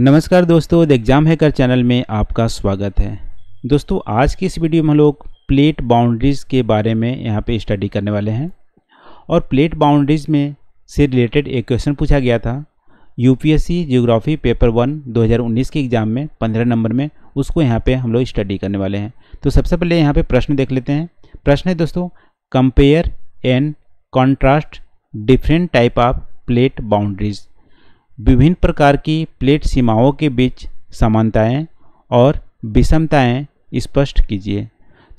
नमस्कार दोस्तों the exam hacker channel में आपका स्वागत है दोस्तों आज की इस वीडियो में हम लोग प्लेट बाउंड्रीज़ के बारे में यहाँ पे स्टडी करने वाले हैं और प्लेट बाउंड्रीज़ में से रिलेटेड एक क्वेश्चन पूछा गया था यूपीएससी ज्योग्राफी पेपर वन 2019 के एग्ज़ाम में पंद्रह नंबर में उसको यहाँ पर हम लोग स्टडी करने वाले हैं तो सबसे पहले यहाँ पर प्रश्न देख लेते हैं प्रश्न है दोस्तों compare and contrast different type of plate boundaries विभिन्न प्रकार की प्लेट सीमाओं के बीच समानताएं और विषमताएं स्पष्ट कीजिए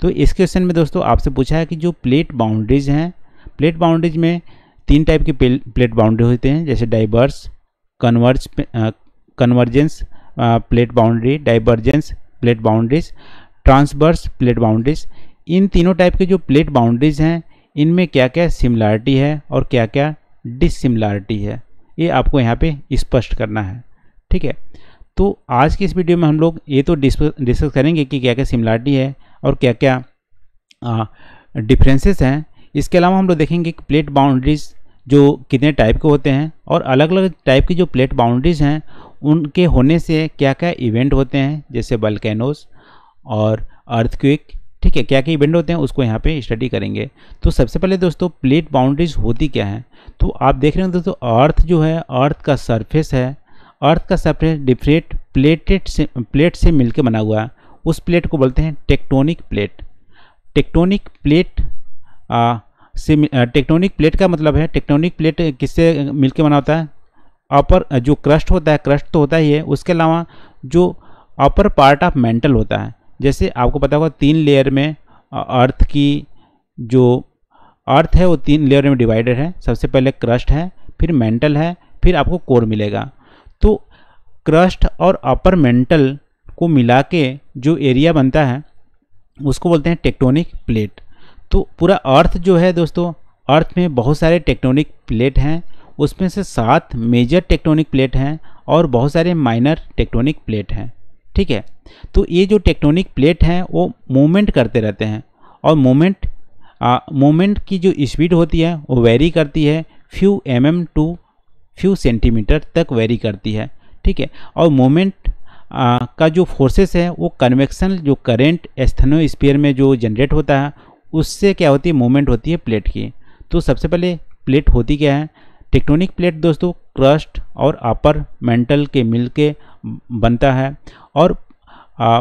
तो इस क्वेश्चन में दोस्तों आपसे पूछा है कि जो प्लेट बाउंड्रीज हैं प्लेट बाउंड्रीज में तीन टाइप के प्लेट बाउंड्री होते हैं जैसे diverse converge convergence plate boundary divergence plate boundaries transverse plate boundaries इन तीनों टाइप के जो प्लेट बाउंड्रीज हैं इनमें क्या क्या सिमिलरिटी है और क्या क्या डिसिमिलरिटी है ये आपको यहाँ पे स्पष्ट करना है ठीक है तो आज की इस वीडियो में हम लोग ये तो डिस्कस करेंगे कि क्या क्या सिमिलरिटी है और क्या क्या डिफरेंसेस हैं इसके अलावा हम लोग देखेंगे कि प्लेट बाउंड्रीज जो कितने टाइप के होते हैं और अलग अलग टाइप की जो प्लेट बाउंड्रीज हैं उनके होने से क्या क्या इवेंट होते हैं जैसे बल्केनोस और अर्थक्विक ठीक है क्या क्या इवेंट होते हैं उसको यहाँ पे स्टडी करेंगे तो सबसे पहले दोस्तों प्लेट बाउंड्रीज होती क्या है तो आप देख रहे हैं दोस्तों अर्थ जो है अर्थ का सरफेस है अर्थ का सरफेस डिफरेंट प्लेटेड से प्लेट से मिलकर बना हुआ है उस प्लेट को बोलते हैं टेक्टोनिक प्लेट टेक्टोनिक प्लेट आ, से टेक्टोनिक प्लेट का मतलब है टेक्टोनिक प्लेट किससे के बना होता है अपर जो क्रस्ट होता है क्रस्ट तो होता ही है उसके अलावा जो अपर पार्ट ऑफ मेंटल होता है जैसे आपको पता होगा तीन लेयर में अर्थ की जो अर्थ है वो तीन लेयर में डिवाइडेड है सबसे पहले क्रस्ट है फिर मेंटल है फिर आपको कोर मिलेगा तो क्रस्ट और अपर मेंटल को मिला के जो एरिया बनता है उसको बोलते हैं टेक्टोनिक प्लेट तो पूरा अर्थ जो है दोस्तों अर्थ में बहुत सारे टेक्टोनिक प्लेट हैं उसमें से सात मेजर टेक्टोनिक प्लेट हैं और बहुत सारे माइनर टेक्टोनिक प्लेट हैं ठीक है तो ये जो टेक्टोनिक प्लेट हैं वो मूवमेंट करते रहते हैं और मोमेंट मोमेंट की जो स्पीड होती है वो वेरी करती है few M M to few centimetre तक वेरी करती है ठीक है और मोमेंट का जो फोर्सेस है वो कन्वेक्शन जो एस्थनो स्पीयर में जो जनरेट होता है उससे क्या होती है मोमेंट होती है प्लेट की तो सबसे पहले प्लेट होती क्या है टेक्टोनिक प्लेट दोस्तों क्रस्ट और अपर मेंटल के मिलके बनता है और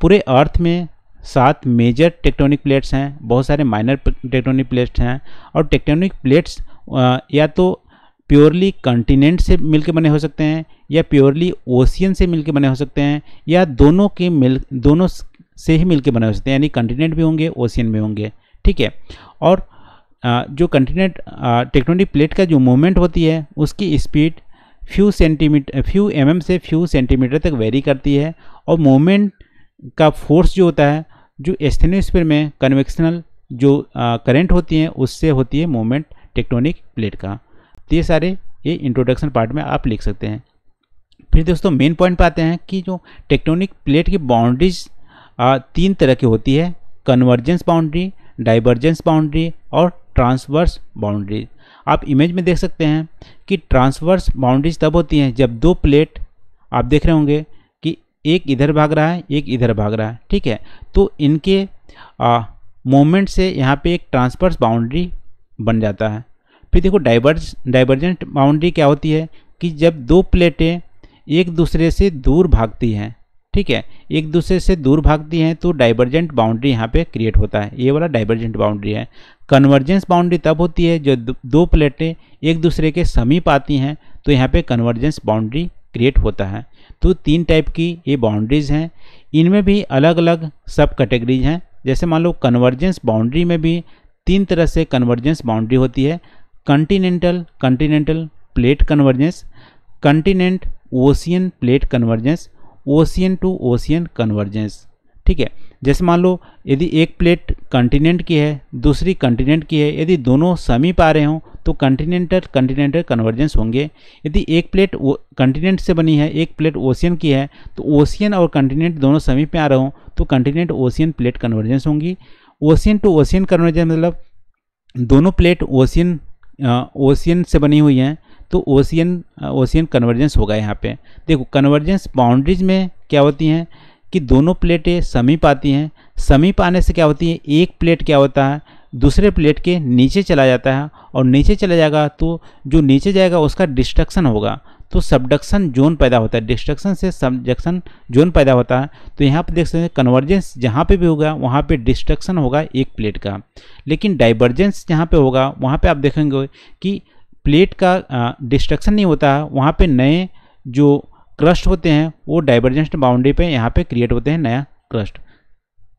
पूरे अर्थ में सात मेजर टेक्टोनिक प्लेट्स हैं बहुत सारे माइनर टेक्टोनिक प्लेट्स हैं और टेक्टोनिक प्लेट्स या तो प्योरली कंटिनेंट से मिलकर बने हो सकते हैं या प्योरली ओशियन से मिलकर बने हो सकते हैं या दोनों के मिल दोनों से ही मिलकर बने हो सकते हैं यानी कंटिनेंट भी होंगे ओशियन भी होंगे ठीक है और जो कंटिनेंट टेक्टोनिक प्लेट का जो मूवमेंट होती है उसकी speed few centimetre few M से फ्यू सेंटीमीटर तक वेरी करती है और मोमेंट का फोर्स जो होता है जो एस्थेनोस्फीयर में कन्वेक्शनल जो करंट होती हैं उससे होती है मोमेंट टेक्टोनिक प्लेट का तो ये सारे ये इंट्रोडक्शन पार्ट में आप लिख सकते हैं फिर दोस्तों मेन पॉइंट पर आते हैं कि जो टेक्टोनिक प्लेट की बाउंड्रीज तीन तरह की होती है कन्वर्जेंस बाउंड्री डाइवर्जेंस बाउंड्री और ट्रांसवर्स बाउंड्री आप इमेज में देख सकते हैं कि ट्रांसवर्स बाउंड्रीज तब होती हैं जब दो प्लेट आप देख रहे होंगे कि एक इधर भाग रहा है एक इधर भाग रहा है ठीक है तो इनके मोमेंट से यहाँ पे एक ट्रांसवर्स बाउंड्री बन जाता है फिर देखो डाइवर्स डाइवर्जेंट बाउंड्री क्या होती है कि जब दो प्लेटें एक दूसरे से दूर भागती हैं ठीक है एक दूसरे से दूर भागती हैं तो डाइवर्जेंट बाउंड्री यहाँ पे क्रिएट होता है ये वाला डाइवर्जेंट बाउंड्री है कन्वर्जेंस बाउंड्री तब होती है जो दो प्लेटें एक दूसरे के समीप आती हैं तो यहाँ पे कन्वर्जेंस बाउंड्री क्रिएट होता है तो तीन टाइप की ये बाउंड्रीज हैं इनमें भी अलग अलग सब कैटेगरीज हैं जैसे मान लो कन्वर्जेंस बाउंड्री में भी तीन तरह से कन्वर्जेंस बाउंड्री होती है continental continental plate convergence continent ocean plate convergence ocean to ocean convergence ठीक है जैसे मान लो यदि एक प्लेट कंटिनेंट की है दूसरी कंटिनेंट की है यदि दोनों समीप आ रहे हों तो कंटिनेंटल कंटिनेंटल कन्वर्जेंस होंगे यदि एक प्लेट कंटिनेंट से बनी है एक प्लेट ओशियन की है तो ओशियन और कंटिनेंट दोनों समीप में आ रहे हों तो कंटिनेंट ओशियन प्लेट कन्वर्जेंस होंगी ओशियन टू ओशियन कन्वर्जेंस मतलब दोनों प्लेट ओशियन ओशियन से बनी हुई हैं तो ओशियन ओशियन कन्वर्जेंस होगा यहाँ पे देखो कन्वर्जेंस बाउंड्रीज में क्या होती हैं कि दोनों प्लेटें समीप आती हैं समीप आने से क्या होती है एक प्लेट क्या होता है दूसरे प्लेट के नीचे चला जाता है और नीचे चला जाएगा तो जो नीचे जाएगा उसका डिस्ट्रक्शन होगा तो सबडक्शन जोन पैदा होता है डिस्ट्रक्शन से सबडक्शन जोन पैदा होता है तो यहाँ पर देख सकते हैं कन्वर्जेंस जहाँ पे भी होगा वहाँ पे डिस्ट्रक्शन होगा एक प्लेट का लेकिन डाइवर्जेंस जहाँ पे होगा वहाँ पे आप देखेंगे कि प्लेट का डिस्ट्रक्शन नहीं होता वहाँ पे नए जो क्रस्ट होते हैं वो डाइवर्जेंट बाउंड्री पे यहाँ पे क्रिएट होते हैं नया क्रस्ट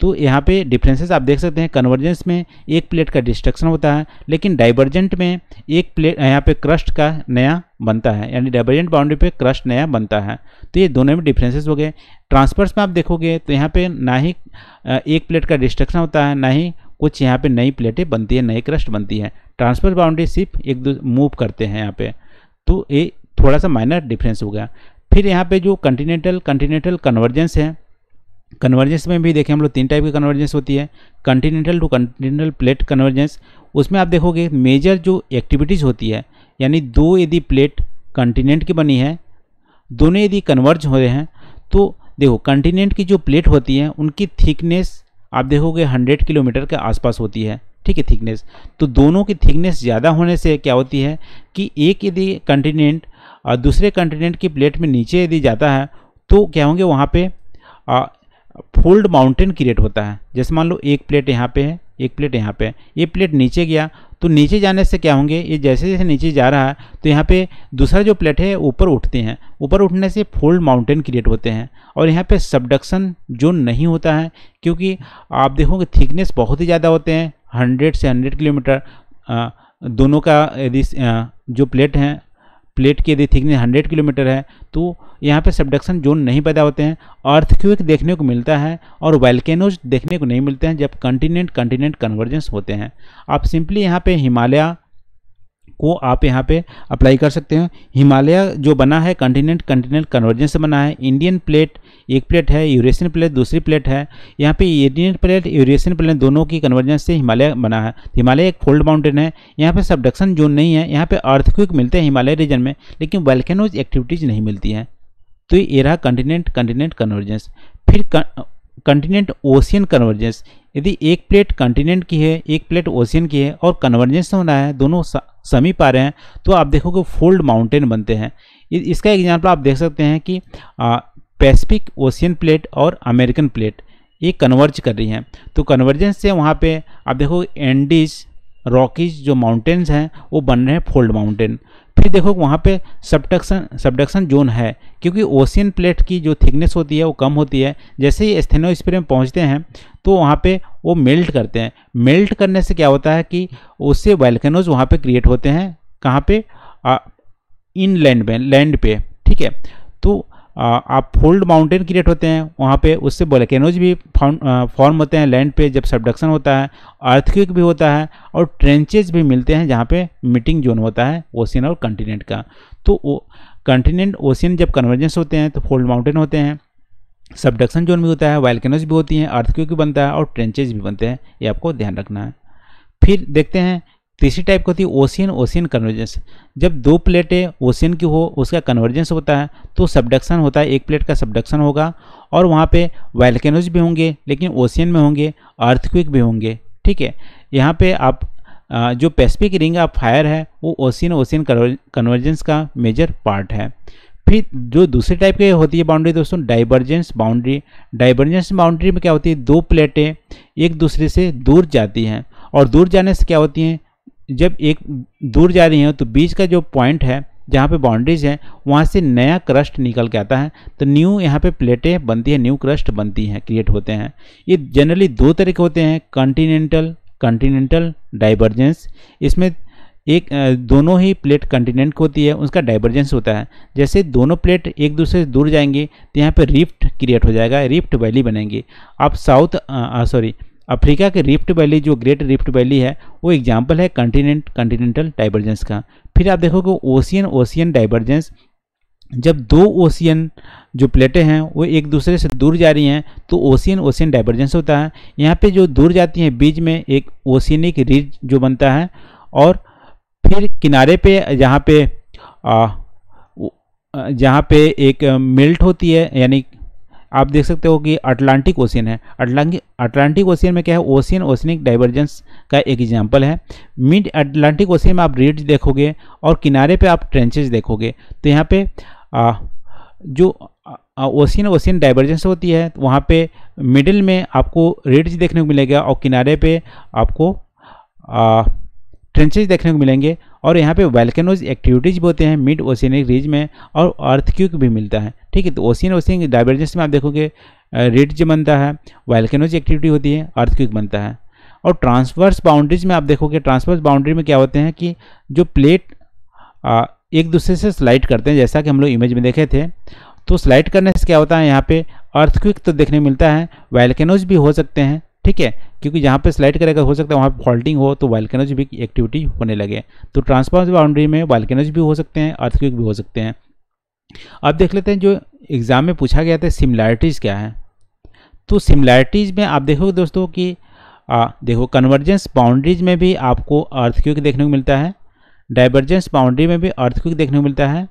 तो यहाँ पे डिफरेंसेस आप देख सकते हैं कन्वर्जेंस में एक प्लेट का डिस्ट्रक्शन होता है लेकिन डाइवर्जेंट में एक प्लेट यहाँ पे क्रस्ट का नया बनता है यानी डाइवर्जेंट बाउंड्री पे क्रस्ट नया बनता है तो ये दोनों में डिफरेंसेस हो गए ट्रांसफर्स में आप देखोगे तो यहाँ पे ना ही एक प्लेट का डिस्ट्रक्शन होता है ना ही कुछ यहाँ पे नई प्लेटें बनती हैं नए क्रस्ट बनती हैं ट्रांसफर बाउंड्री सिर्फ एक दो मूव करते हैं यहाँ पे तो ये थोड़ा सा माइनर डिफरेंस हो गया फिर यहाँ पे जो कंटिनेंटल कंटिनेंटल कन्वर्जेंस है कन्वर्जेंस में भी देखें हम लोग तीन टाइप की कन्वर्जेंस होती है continental to continental plate convergence उसमें आप देखोगे मेजर जो एक्टिविटीज़ होती है यानी दो यदि प्लेट कंटिनेंट की बनी है दोनों यदि कन्वर्ज हो रहे हैं तो देखो कंटिनेंट की जो प्लेट होती है उनकी थिकनेस आप देखोगे हंड्रेड किलोमीटर के आसपास होती है ठीक है थिकनेस तो दोनों की थिकनेस ज़्यादा होने से क्या होती है कि एक यदि कंटिनेंट दूसरे कंटिनेंट की प्लेट में नीचे यदि जाता है तो क्या होंगे वहाँ पे फोल्ड माउंटेन क्रिएट होता है जैसे मान लो एक प्लेट यहाँ पे है एक प्लेट यहाँ पे है ये प्लेट नीचे गया तो नीचे जाने से क्या होंगे ये जैसे जैसे नीचे जा रहा है तो यहाँ पे दूसरा जो प्लेट है ऊपर उठते हैं ऊपर उठने से फोल्ड माउंटेन क्रिएट होते हैं और यहाँ पे सबडक्शन जोन नहीं होता है क्योंकि आप देखोगे थिकनेस बहुत ही ज़्यादा होते हैं हंड्रेड से हंड्रेड किलोमीटर दोनों का यदि जो प्लेट हैं प्लेट की यदि थिकनेस हंड्रेड किलोमीटर है तो यहाँ पे सबडक्शन जोन नहीं पैदा होते हैं अर्थक्विक देखने को मिलता है और वेल्केनोज देखने को नहीं मिलते हैं जब कंटिनेंट कंटिनेंट कन्वर्जेंस होते हैं आप सिंपली यहाँ पे हिमालय को आप यहाँ पे अप्लाई कर सकते हो हिमालय जो बना है कंटिनेंट कंटिनेंट कन्वर्जेंस से बना है इंडियन प्लेट एक प्लेट है यूरेशियन प्लेट दूसरी प्लेट है यहाँ पे इंडियन प्लेट यूरेशियन प्लेट दोनों की कन्वर्जेंस से हिमालय बना है तो हिमालय एक फोल्ड माउंटेन है यहाँ पर सबडक्शन जोन नहीं है यहाँ पर अर्थक्विक मिलते हैं हिमालय रीजन में लेकिन वेल्केनोज एक्टिविटीज नहीं मिलती हैं तो ये रहा कंटिनेंट कंटिनेंट कन्वर्जेंस फिर कंटिनेंट ओशियन कन्वर्जेंस यदि एक प्लेट कंटिनेंट की है एक प्लेट ओशियन की है और कन्वर्जेंस होना है दोनों समीप आ रहे हैं तो आप देखोगे फोल्ड माउंटेन बनते हैं इसका एग्जाम्पल आप देख सकते हैं कि पैसिफिक ओशियन प्लेट और अमेरिकन प्लेट ये कन्वर्ज कर रही हैं तो कन्वर्जेंस से वहाँ पे आप देखो एंडीज रॉकीज जो माउंटेन्स हैं वो बन रहे हैं फोल्ड माउंटेन फिर देखो वहाँ पे सबडक्शन सबडक्शन जोन है क्योंकि ओशियन प्लेट की जो थिकनेस होती है वो कम होती है जैसे ही स्थेनो में पहुँचते हैं तो वहाँ पे वो मेल्ट करते हैं मेल्ट करने से क्या होता है कि उससे वेल्कनोज वहाँ पे क्रिएट होते हैं कहाँ पे लैंड में लैंड पे ठीक है आप फोल्ड माउंटेन क्रिएट होते हैं वहाँ पे उससे बोलेकेनोज भी फॉर्म होते हैं लैंड पे जब सबडक्शन होता है अर्थक्विक भी होता है और ट्रेंचेज भी मिलते हैं जहाँ पे मीटिंग जोन होता है ओशियन और कंटिनेंट का तो कंटिनेंट ओशियन जब कन्वर्जेंस होते हैं तो फोल्ड माउंटेन होते हैं सबडक्शन जोन भी होता है वाइल्केनोज भी होती हैं अर्थक्विक भी बनता है और ट्रेंचेज भी बनते हैं ये आपको ध्यान रखना है फिर देखते हैं तीसरी टाइप की होती है ओशियन ओशियन कन्वर्जेंस जब दो प्लेटें ओशियन की हो उसका कन्वर्जेंस होता है तो सबडक्शन होता है एक प्लेट का सबडक्शन होगा और वहाँ पे वैल्केनोज भी होंगे लेकिन ओशियन में होंगे अर्थक्विक भी होंगे ठीक है यहाँ पे आप जो पैसिफिक रिंग ऑफ फायर है वो ओशियन ओशियन कन्वर्जेंस का मेजर पार्ट है फिर जो दूसरे टाइप की होती है बाउंड्री दोस्तों डाइवर्जेंस बाउंड्री डाइवर्जेंस बाउंड्री में क्या होती है दो प्लेटें एक दूसरे से दूर जाती हैं और दूर जाने से क्या होती हैं जब एक दूर जा रही हैं तो बीच का जो पॉइंट है जहाँ पे बाउंड्रीज हैं वहाँ से नया क्रस्ट निकल के आता है तो न्यू यहाँ पे प्लेटें बनती हैं न्यू क्रस्ट बनती हैं क्रिएट होते हैं ये जनरली दो तरह के होते हैं कंटिनेंटल कंटिनेंटल डाइवर्जेंस इसमें एक दोनों ही प्लेट कंटिनेंट होती है उसका डाइवर्जेंस होता है जैसे दोनों प्लेट एक दूसरे से दूर जाएंगे तो यहाँ पर रिफ्ट क्रिएट हो जाएगा रिफ्ट वैली बनेंगी आप साउथ सॉरी अफ्रीका के रिफ्ट वैली जो ग्रेट रिफ्ट वैली है वो एग्जाम्पल है कंटिनेंट कंटिनेंटल डाइवर्जेंस का फिर आप देखोगे ओशियन ओशियन डाइवर्जेंस जब दो ओशियन जो प्लेटें हैं वो एक दूसरे से दूर जा रही हैं तो ओशियन ओशियन डाइवर्जेंस होता है यहाँ पे जो दूर जाती हैं बीच में एक ओशियनिक रिज जो बनता है और फिर किनारे पे जहाँ पे आ, जहाँ पे एक मेल्ट होती है यानी आप देख सकते हो कि अटलांटिक ओशियन है अटलांटिक ओशियन में क्या है ओशियन ओशनिक डाइवर्जेंस का एक एग्जाम्पल है मिड अटलांटिक ओशियन में आप रिड्स देखोगे और किनारे पे आप ट्रेंचेज देखोगे तो यहाँ पे आ, जो ओशियन ओशियन डाइवर्जेंस होती है तो वहाँ पे मिडिल में आपको रिड्स देखने को मिलेगा और किनारे पर आपको आ, ट्रेंचेज देखने को मिलेंगे और यहाँ पे वेल्केनोज एक्टिविटीज भी होते हैं मिड ओशियनिक रीज में और अर्थक्यूक भी मिलता है ठीक है तो ओसियन ओसियन डाइवर्जेंस में आप देखोगे रेड जो बनता है वाइल्कनोज एक्टिविटी होती है अर्थक्विक बनता है और ट्रांसवर्स बाउंड्रीज में आप देखोगे ट्रांसवर्स बाउंड्री में क्या होते हैं कि जो प्लेट आ, एक दूसरे से स्लाइड करते हैं जैसा कि हम लोग इमेज में देखे थे तो स्लाइड करने से क्या होता है यहाँ पे अर्थक्विक तो देखने मिलता है वाइल्कनोज भी हो सकते हैं ठीक है क्योंकि जहाँ पे स्लाइड करेगा हो सकता है वहाँ फॉल्टिंग हो तो वाल्केनोज भी एक्टिविटी होने लगे तो ट्रांसफॉर्म बाउंड्री में वाल्केनोज भी हो सकते हैं अर्थक्विक भी हो सकते हैं अब देख लेते हैं जो एग्ज़ाम में पूछा गया था सिमिलैरिटीज़ क्या है तो सिमिलैरिटीज़ में आप देखोगे दोस्तों कि आ, देखो कन्वर्जेंस बाउंड्रीज में भी आपको अर्थ क्यूक देखने को मिलता है डाइवर्जेंस बाउंड्री में भी अर्थ क्यूक देखने को मिलता है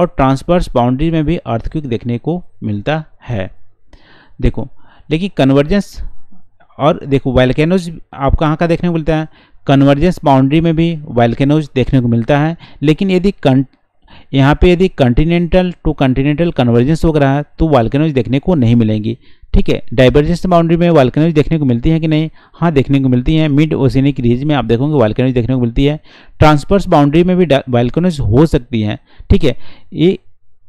और ट्रांसवर्स बाउंड्री में भी अर्थ क्यूक देखने को मिलता है देखो लेकिन कन्वर्जेंस और देखो वेलकेनोज आप कहाँ का देखने को मिलता है कन्वर्जेंस बाउंड्री में भी वेलकेनोज देखने को मिलता है लेकिन यदि यहाँ पे यदि कंटिनेंटल टू कंटिनेंटल कन्वर्जेंस हो है तो वाल्केनोज देखने को नहीं मिलेंगी ठीक है डाइवर्जेंस बाउंड्री में वाल्केनोज देखने को मिलती है कि नहीं हाँ देखने को मिलती है मिड ओसिनिक रीज में आप देखोगे वाल्केनोज देखने को मिलती है ट्रांसपर्स बाउंड्री में भी वाल्केनोज हो सकती है ठीक है ये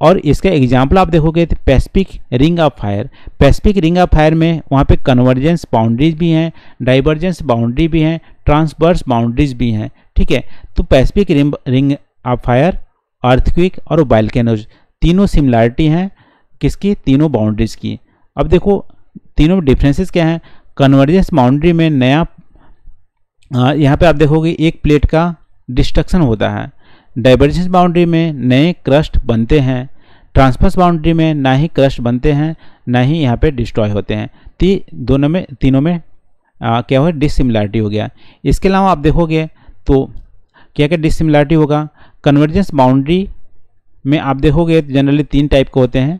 और इसका एग्जाम्पल आप देखोगे तो Pacific ring of fire Pacific ring of fire में वहाँ पर कन्वर्जेंस बाउंड्रीज भी हैं डाइवर्जेंस बाउंड्री भी हैं ट्रांसपर्स बाउंड्रीज भी हैं ठीक है तो Pacific ring of fire earthquake और बाइलकैनोज तीनों सिमिलैरिटी हैं किसकी तीनों बाउंड्रीज की अब देखो तीनों डिफरेंसेस क्या हैं कन्वर्जेंस बाउंड्री में नया यहाँ पे आप देखोगे एक प्लेट का डिस्ट्रक्शन होता है डाइवर्जेंस बाउंड्री में नए क्रस्ट बनते हैं ट्रांसफर्स बाउंड्री में ना ही क्रस्ट बनते हैं ना ही यहाँ पे डिस्ट्रॉय होते हैं ती दोनों में तीनों में आ, क्या हो डिसिमिलैरिटी हो गया इसके अलावा आप देखोगे तो क्या क्या डिसिमिलैरिटी होगा कन्वर्जेंस बाउंड्री में आप देखोगे जनरली तीन टाइप के होते हैं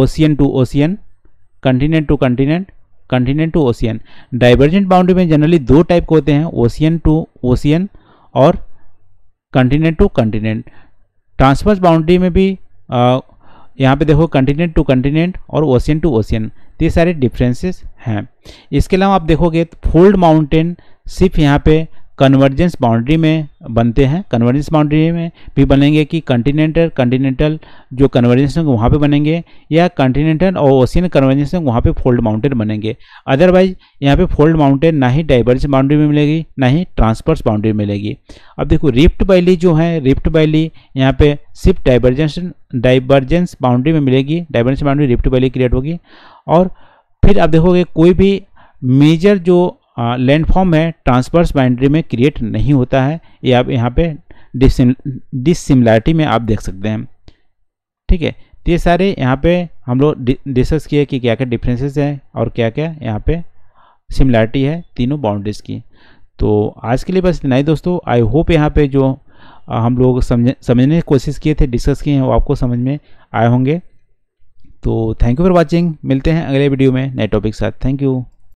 ocean to ocean continent to continent continent to ocean divergent boundary में जनरली दो टाइप के होते हैं ओशियन टू ओशियन और continent to continent transfers boundary में भी आ, यहाँ पे देखो कंटिनेंट टू कंटिनेंट और ओशियन टू ओशियन ये सारे डिफरेंसेस हैं इसके अलावा आप देखोगे तो फोल्ड माउंटेन सिर्फ यहाँ पे कन्वर्जेंस बाउंड्री में बनते हैं कन्वर्जेंस बाउंड्री में भी बनेंगे कि कंटिनेंटल कंटिनेंटल जो कन्वर्जेंस होंगे वहाँ पे बनेंगे या कंटिनेंटल और ओशियन कन्वर्जेंस होंगे वहाँ पे फोल्ड माउंटेन बनेंगे अदरवाइज यहाँ पे फोल्ड माउंटेन ना ही डाइवर्स बाउंड्री में मिलेगी ना ही ट्रांसफर्स बाउंड्री में मिलेगी अब देखो रिफ्ट वैली जो है रिफ्ट वैली यहाँ पे सिर्फ डाइवर्जेंस डाइवर्जेंस बाउंड्री में मिलेगी divergence boundary rift valley create होगी और फिर आप देखोगे कोई भी मेजर जो लैंडफॉर्म है ट्रांसवर्स बाइंड्री में क्रिएट नहीं होता है ये आप यहाँ पे डिसिमिलैरिटी में आप देख सकते हैं ठीक है तो ये सारे यहाँ पे हम लोग डिस्कस किए कि क्या क्या डिफरेंसेस हैं और क्या क्या यहाँ पे सिमिलैरिटी है तीनों बाउंड्रीज की तो आज के लिए बस इतना ही दोस्तों आई होप यहाँ पे जो हम लोग समझ समझने की कोशिश किए थे डिस्कस किए हैं वो आपको समझ में आए होंगे तो थैंक यू फॉर वॉचिंग मिलते हैं अगले वीडियो में नए टॉपिक के साथ थैंक यू